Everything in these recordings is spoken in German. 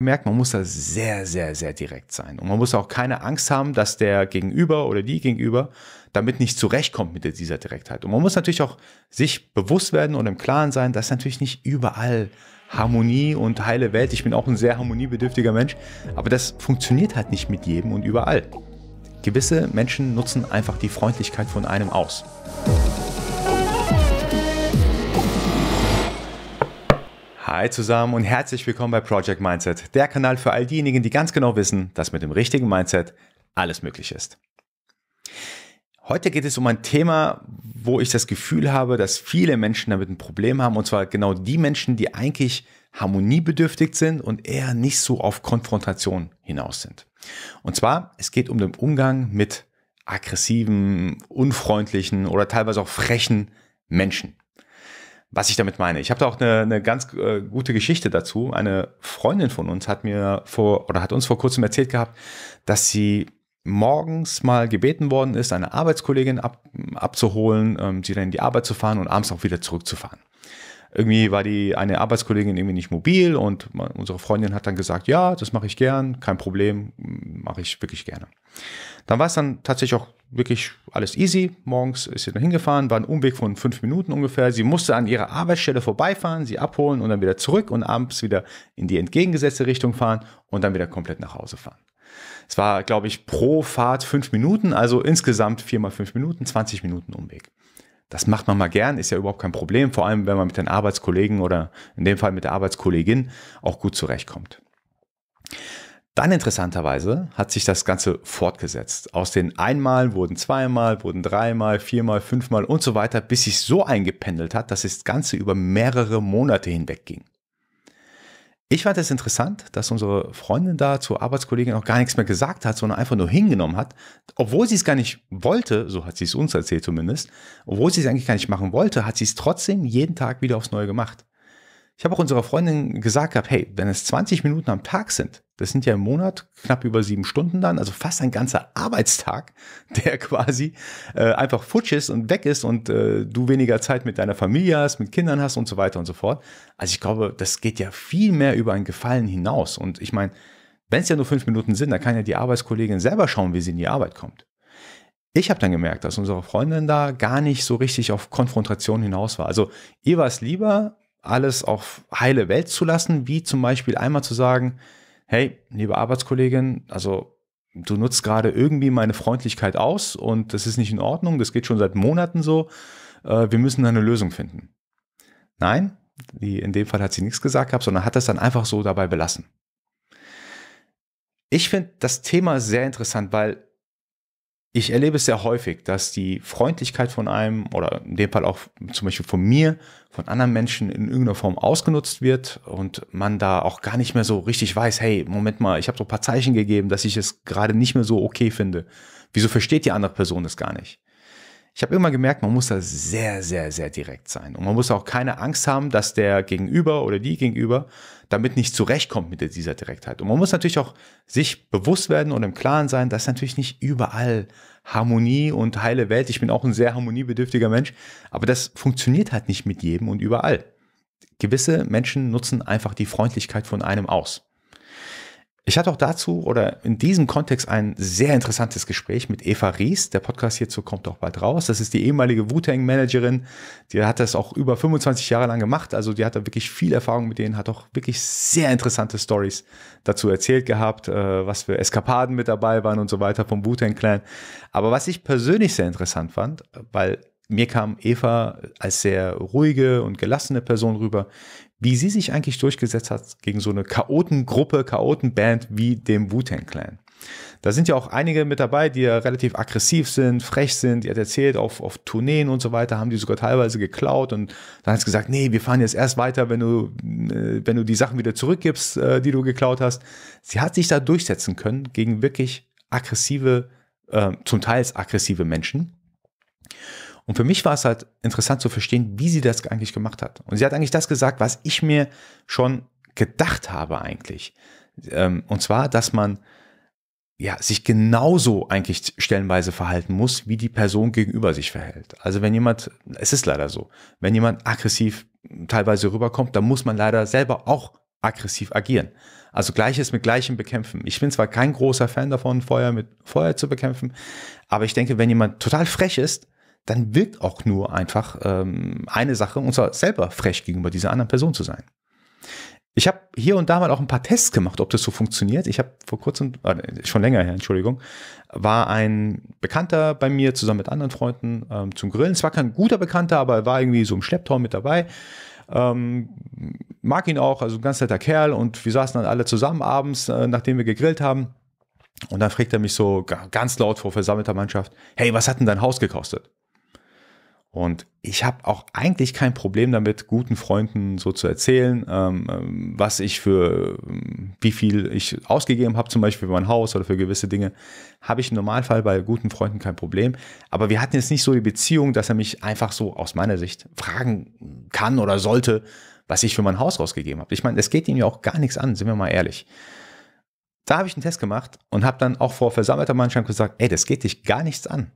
merkt, man muss da sehr, sehr, sehr direkt sein. Und man muss auch keine Angst haben, dass der Gegenüber oder die Gegenüber damit nicht zurechtkommt mit dieser Direktheit. Und man muss natürlich auch sich bewusst werden und im Klaren sein, dass natürlich nicht überall Harmonie und heile Welt. Ich bin auch ein sehr harmoniebedürftiger Mensch, aber das funktioniert halt nicht mit jedem und überall. Gewisse Menschen nutzen einfach die Freundlichkeit von einem aus. Hi zusammen und herzlich willkommen bei Project Mindset, der Kanal für all diejenigen, die ganz genau wissen, dass mit dem richtigen Mindset alles möglich ist. Heute geht es um ein Thema, wo ich das Gefühl habe, dass viele Menschen damit ein Problem haben, und zwar genau die Menschen, die eigentlich harmoniebedürftig sind und eher nicht so auf Konfrontation hinaus sind. Und zwar, es geht um den Umgang mit aggressiven, unfreundlichen oder teilweise auch frechen Menschen was ich damit meine. Ich habe da auch eine, eine ganz äh, gute Geschichte dazu. Eine Freundin von uns hat mir vor oder hat uns vor kurzem erzählt gehabt, dass sie morgens mal gebeten worden ist, eine Arbeitskollegin ab, abzuholen, ähm, sie dann in die Arbeit zu fahren und abends auch wieder zurückzufahren. Irgendwie war die eine Arbeitskollegin irgendwie nicht mobil und man, unsere Freundin hat dann gesagt, ja, das mache ich gern, kein Problem, mache ich wirklich gerne. Dann war es dann tatsächlich auch wirklich alles easy. Morgens ist sie dann hingefahren, war ein Umweg von fünf Minuten ungefähr. Sie musste an ihrer Arbeitsstelle vorbeifahren, sie abholen und dann wieder zurück und abends wieder in die entgegengesetzte Richtung fahren und dann wieder komplett nach Hause fahren. Es war, glaube ich, pro Fahrt fünf Minuten, also insgesamt viermal fünf Minuten, 20 Minuten Umweg. Das macht man mal gern, ist ja überhaupt kein Problem, vor allem wenn man mit den Arbeitskollegen oder in dem Fall mit der Arbeitskollegin auch gut zurechtkommt. Dann interessanterweise hat sich das Ganze fortgesetzt. Aus den einmal wurden zweimal, wurden dreimal, viermal, fünfmal und so weiter, bis sich so eingependelt hat, dass das Ganze über mehrere Monate hinweg ging. Ich fand es interessant, dass unsere Freundin da zur Arbeitskollegin auch gar nichts mehr gesagt hat, sondern einfach nur hingenommen hat, obwohl sie es gar nicht wollte, so hat sie es uns erzählt zumindest, obwohl sie es eigentlich gar nicht machen wollte, hat sie es trotzdem jeden Tag wieder aufs Neue gemacht. Ich habe auch unserer Freundin gesagt gehabt, hey, wenn es 20 Minuten am Tag sind, das sind ja im Monat knapp über sieben Stunden dann, also fast ein ganzer Arbeitstag, der quasi äh, einfach futsch ist und weg ist und äh, du weniger Zeit mit deiner Familie hast, mit Kindern hast und so weiter und so fort. Also ich glaube, das geht ja viel mehr über einen Gefallen hinaus. Und ich meine, wenn es ja nur fünf Minuten sind, dann kann ja die Arbeitskollegin selber schauen, wie sie in die Arbeit kommt. Ich habe dann gemerkt, dass unsere Freundin da gar nicht so richtig auf Konfrontation hinaus war. Also ihr war es lieber, alles auf heile Welt zu lassen, wie zum Beispiel einmal zu sagen, hey, liebe Arbeitskollegin, also du nutzt gerade irgendwie meine Freundlichkeit aus und das ist nicht in Ordnung, das geht schon seit Monaten so, äh, wir müssen eine Lösung finden. Nein, die, in dem Fall hat sie nichts gesagt gehabt, sondern hat das dann einfach so dabei belassen. Ich finde das Thema sehr interessant, weil ich erlebe es sehr häufig, dass die Freundlichkeit von einem oder in dem Fall auch zum Beispiel von mir, von anderen Menschen in irgendeiner Form ausgenutzt wird und man da auch gar nicht mehr so richtig weiß, hey, Moment mal, ich habe so ein paar Zeichen gegeben, dass ich es gerade nicht mehr so okay finde. Wieso versteht die andere Person das gar nicht? ich habe immer gemerkt, man muss da sehr, sehr, sehr direkt sein. Und man muss auch keine Angst haben, dass der Gegenüber oder die Gegenüber damit nicht zurechtkommt mit dieser Direktheit. Und man muss natürlich auch sich bewusst werden und im Klaren sein, dass natürlich nicht überall Harmonie und heile Welt. Ich bin auch ein sehr harmoniebedürftiger Mensch, aber das funktioniert halt nicht mit jedem und überall. Gewisse Menschen nutzen einfach die Freundlichkeit von einem aus. Ich hatte auch dazu oder in diesem Kontext ein sehr interessantes Gespräch mit Eva Ries. Der Podcast hierzu kommt auch bald raus. Das ist die ehemalige Wu-Tang-Managerin. Die hat das auch über 25 Jahre lang gemacht. Also die hat da wirklich viel Erfahrung mit denen, hat auch wirklich sehr interessante Stories dazu erzählt gehabt, äh, was für Eskapaden mit dabei waren und so weiter vom Wu-Tang-Clan. Aber was ich persönlich sehr interessant fand, weil mir kam Eva als sehr ruhige und gelassene Person rüber wie sie sich eigentlich durchgesetzt hat gegen so eine Chaotengruppe, Chaotenband wie dem Wu-Tang Clan. Da sind ja auch einige mit dabei, die ja relativ aggressiv sind, frech sind. Die hat erzählt, auf, auf Tourneen und so weiter haben die sogar teilweise geklaut und dann hat sie gesagt, nee, wir fahren jetzt erst weiter, wenn du, äh, wenn du die Sachen wieder zurückgibst, äh, die du geklaut hast. Sie hat sich da durchsetzen können gegen wirklich aggressive, äh, zum Teil aggressive Menschen. Und für mich war es halt interessant zu verstehen, wie sie das eigentlich gemacht hat. Und sie hat eigentlich das gesagt, was ich mir schon gedacht habe eigentlich. Ähm, und zwar, dass man ja, sich genauso eigentlich stellenweise verhalten muss, wie die Person gegenüber sich verhält. Also wenn jemand, es ist leider so, wenn jemand aggressiv teilweise rüberkommt, dann muss man leider selber auch aggressiv agieren. Also Gleiches mit Gleichem bekämpfen. Ich bin zwar kein großer Fan davon, Feuer mit Feuer zu bekämpfen, aber ich denke, wenn jemand total frech ist, dann wirkt auch nur einfach ähm, eine Sache, und zwar selber frech gegenüber dieser anderen Person zu sein. Ich habe hier und da mal auch ein paar Tests gemacht, ob das so funktioniert. Ich habe vor kurzem, äh, schon länger her, Entschuldigung, war ein Bekannter bei mir zusammen mit anderen Freunden ähm, zum Grillen. Es war kein guter Bekannter, aber er war irgendwie so im Schlepptor mit dabei. Ähm, mag ihn auch, also ein ganz netter Kerl. Und wir saßen dann alle zusammen abends, äh, nachdem wir gegrillt haben. Und dann fragt er mich so ganz laut vor versammelter Mannschaft: Hey, was hat denn dein Haus gekostet? Und ich habe auch eigentlich kein Problem damit, guten Freunden so zu erzählen, ähm, ähm was ich für, ähm, wie viel ich ausgegeben habe, zum Beispiel für mein Haus oder für gewisse Dinge, habe ich im Normalfall bei guten Freunden kein Problem. Aber wir hatten jetzt nicht so die Beziehung, dass er mich einfach so aus meiner Sicht fragen kann oder sollte, was ich für mein Haus ausgegeben habe. Ich meine, es geht ihm ja auch gar nichts an, sind wir mal ehrlich. Da habe ich einen Test gemacht und habe dann auch vor versammelter Mannschaft gesagt, ey, das geht dich gar nichts an.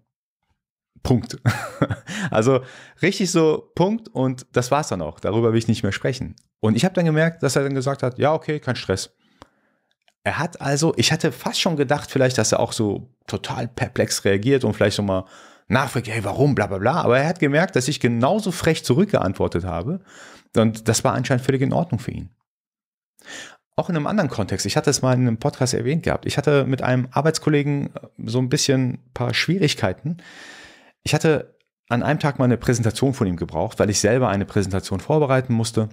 Punkt. also richtig so Punkt und das war's dann auch. Darüber will ich nicht mehr sprechen. Und ich habe dann gemerkt, dass er dann gesagt hat, ja, okay, kein Stress. Er hat also, ich hatte fast schon gedacht, vielleicht, dass er auch so total perplex reagiert und vielleicht so mal nachfragt, hey, warum, bla bla bla. Aber er hat gemerkt, dass ich genauso frech zurückgeantwortet habe. Und das war anscheinend völlig in Ordnung für ihn. Auch in einem anderen Kontext, ich hatte es mal in einem Podcast erwähnt gehabt, ich hatte mit einem Arbeitskollegen so ein bisschen ein paar Schwierigkeiten ich hatte an einem Tag mal eine Präsentation von ihm gebraucht, weil ich selber eine Präsentation vorbereiten musste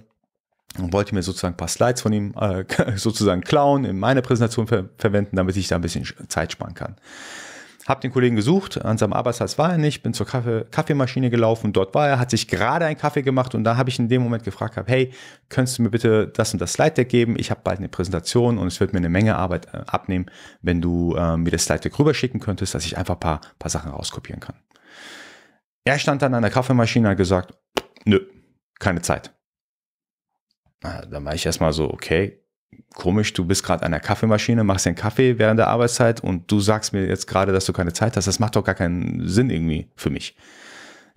und wollte mir sozusagen ein paar Slides von ihm äh, sozusagen klauen, in meiner Präsentation ver verwenden, damit ich da ein bisschen Zeit sparen kann. Hab den Kollegen gesucht, an seinem Arbeitsplatz war er nicht, bin zur Kaffee Kaffeemaschine gelaufen, dort war er, hat sich gerade einen Kaffee gemacht und da habe ich in dem Moment gefragt, hab, hey, könntest du mir bitte das und das Slide Deck geben? Ich habe bald eine Präsentation und es wird mir eine Menge Arbeit äh, abnehmen, wenn du äh, mir das Slide Deck rüberschicken könntest, dass ich einfach ein paar, paar Sachen rauskopieren kann. Er stand dann an der Kaffeemaschine und hat gesagt, nö, keine Zeit. Na, dann war ich erstmal so, okay, komisch, du bist gerade an der Kaffeemaschine, machst den Kaffee während der Arbeitszeit und du sagst mir jetzt gerade, dass du keine Zeit hast. Das macht doch gar keinen Sinn irgendwie für mich.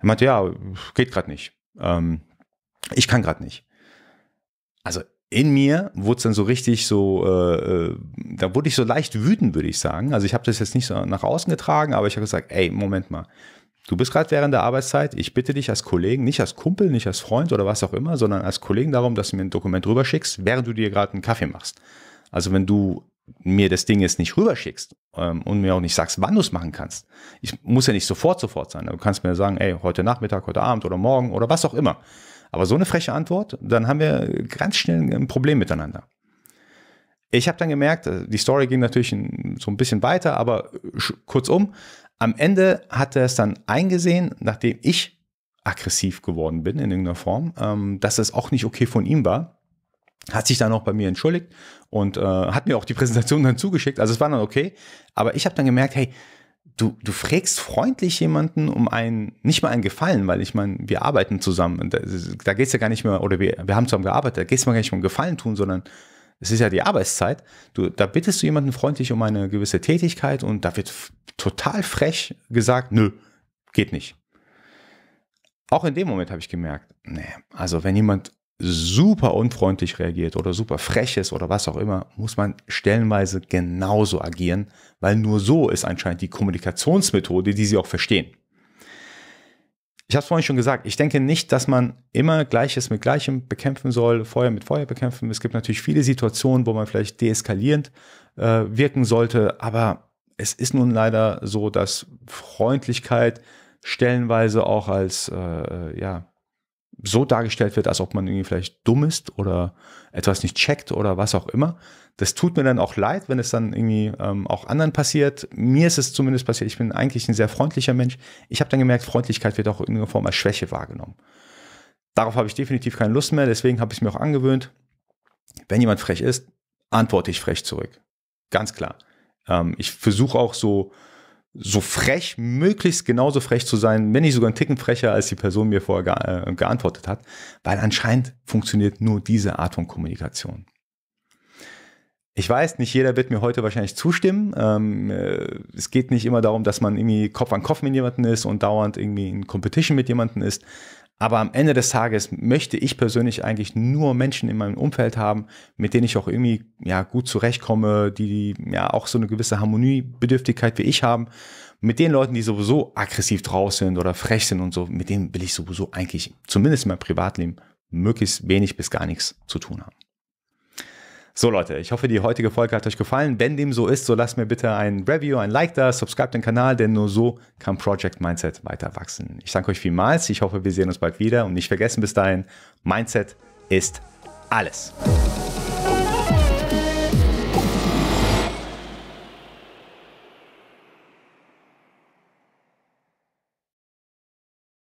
Er meinte, ja, geht gerade nicht. Ähm, ich kann gerade nicht. Also in mir wurde es dann so richtig so, äh, äh, da wurde ich so leicht wütend, würde ich sagen. Also ich habe das jetzt nicht so nach außen getragen, aber ich habe gesagt, ey, Moment mal, Du bist gerade während der Arbeitszeit. Ich bitte dich als Kollegen, nicht als Kumpel, nicht als Freund oder was auch immer, sondern als Kollegen darum, dass du mir ein Dokument rüberschickst, während du dir gerade einen Kaffee machst. Also wenn du mir das Ding jetzt nicht rüberschickst ähm, und mir auch nicht sagst, wann du es machen kannst. Ich muss ja nicht sofort sofort sein. Du kannst mir sagen, ey, heute Nachmittag, heute Abend oder morgen oder was auch immer. Aber so eine freche Antwort, dann haben wir ganz schnell ein Problem miteinander. Ich habe dann gemerkt, äh, die Story ging natürlich so ein bisschen weiter, aber kurzum, am Ende hat er es dann eingesehen, nachdem ich aggressiv geworden bin in irgendeiner Form, ähm, dass das auch nicht okay von ihm war. Hat sich dann auch bei mir entschuldigt und äh, hat mir auch die Präsentation dann zugeschickt. Also es war dann okay. Aber ich habe dann gemerkt, hey, du, du frägst freundlich jemanden um einen, nicht mal einen Gefallen, weil ich meine, wir arbeiten zusammen. da da geht es ja gar nicht mehr, oder wir, wir haben zusammen gearbeitet, da geht es mal gar nicht um Gefallen tun, sondern es ist ja die Arbeitszeit. Du, da bittest du jemanden freundlich um eine gewisse Tätigkeit und da wird total frech gesagt, nö, geht nicht. Auch in dem Moment habe ich gemerkt, nee, also wenn jemand super unfreundlich reagiert oder super frech ist oder was auch immer, muss man stellenweise genauso agieren, weil nur so ist anscheinend die Kommunikationsmethode, die sie auch verstehen ich habe es vorhin schon gesagt, ich denke nicht, dass man immer Gleiches mit Gleichem bekämpfen soll, Feuer mit Feuer bekämpfen. Es gibt natürlich viele Situationen, wo man vielleicht deeskalierend äh, wirken sollte, aber es ist nun leider so, dass Freundlichkeit stellenweise auch als äh, äh ja, so dargestellt wird, als ob man irgendwie vielleicht dumm ist oder etwas nicht checkt oder was auch immer. Das tut mir dann auch leid, wenn es dann irgendwie ähm, auch anderen passiert. Mir ist es zumindest passiert. Ich bin eigentlich ein sehr freundlicher Mensch. Ich habe dann gemerkt, Freundlichkeit wird auch in irgendeiner Form als Schwäche wahrgenommen. Darauf habe ich definitiv keine Lust mehr. Deswegen habe ich es mir auch angewöhnt. Wenn jemand frech ist, antworte ich frech zurück. Ganz klar. Ähm, ich versuche auch so so frech, möglichst genauso frech zu sein, wenn nicht sogar ein Ticken frecher, als die Person mir vorher ge äh, geantwortet hat, weil anscheinend funktioniert nur diese Art von Kommunikation. Ich weiß, nicht jeder wird mir heute wahrscheinlich zustimmen. Ähm, äh, es geht nicht immer darum, dass man irgendwie Kopf an Kopf mit jemandem ist und dauernd irgendwie in Competition mit jemandem ist. Aber am Ende des Tages möchte ich persönlich eigentlich nur Menschen in meinem Umfeld haben, mit denen ich auch irgendwie ja, gut zurechtkomme, die ja auch so eine gewisse Harmoniebedürftigkeit wie ich haben. Mit den Leuten, die sowieso aggressiv draus sind oder frech sind und so, mit denen will ich sowieso eigentlich, zumindest in meinem Privatleben, möglichst wenig bis gar nichts zu tun haben. So Leute, ich hoffe, die heutige Folge hat euch gefallen. Wenn dem so ist, so lasst mir bitte ein Review, ein Like da, subscribe den Kanal, denn nur so kann Project Mindset weiter wachsen. Ich danke euch vielmals, ich hoffe, wir sehen uns bald wieder und nicht vergessen bis dahin, Mindset ist alles.